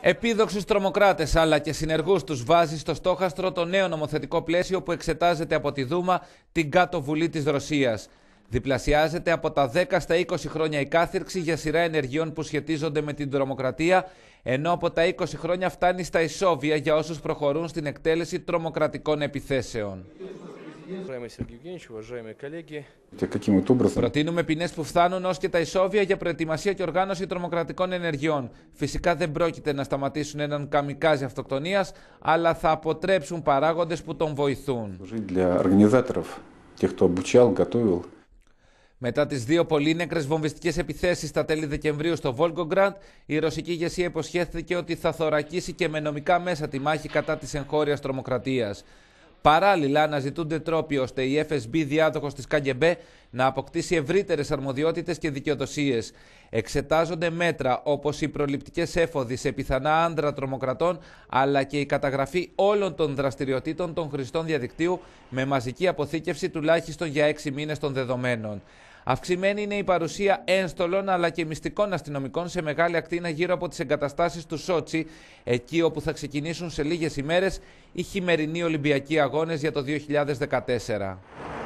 Επίδοξους τρομοκράτες αλλά και συνεργούς τους βάζει στο στόχαστρο το νέο νομοθετικό πλαίσιο που εξετάζεται από τη Δούμα την κάτω βουλή της Ρωσίας. Διπλασιάζεται από τα 10 στα 20 χρόνια η κάθυρξη για σειρά ενεργειών που σχετίζονται με την τρομοκρατία, ενώ από τα 20 χρόνια φτάνει στα ισόβια για όσους προχωρούν στην εκτέλεση τρομοκρατικών επιθέσεων. Уважаемый Сергей Евгеньевич, уважаемые коллеги. Προτείνουμε ποινές που φτάνουν ως και τα ισόβια για προετοιμασία και οργάνωση τρομοκρατικών ενεργειών. Φυσικά δεν πρόκειται να σταματήσουν έναν καμικάζι αυτοκτονίας, αλλά θα αποτρέψουν παράγοντες που τον βοηθούν. Μετά τις δύο πολύ νέκρες βομβιστικές επιθέσεις στα τέλη Δεκεμβρίου στο Βόλγκογκραντ, η ρωσική ηγεσία υποσχέθηκε ότι θα θωρακίσει και με νομικά μέσα τη μάχη κατά της εγχώριας τρομοκρατίας. Παράλληλα, αναζητούνται τρόποι ώστε η FSB διάδοχος της ΚΑΓΕΜΠΕ να αποκτήσει ευρύτερες αρμοδιότητες και δικαιοδοσίες. Εξετάζονται μέτρα όπως οι προληπτικές έφοδοι σε πιθανά άντρα τρομοκρατών, αλλά και η καταγραφή όλων των δραστηριοτήτων των χρηστών διαδικτύου με μαζική αποθήκευση τουλάχιστον για έξι μήνες των δεδομένων. Αυξημένη είναι η παρουσία ένστολων αλλά και μυστικών αστυνομικών σε μεγάλη ακτίνα γύρω από τις εγκαταστάσεις του Σότσι, εκεί όπου θα ξεκινήσουν σε λίγες ημέρες οι χειμερινοί Ολυμπιακοί Αγώνες για το 2014.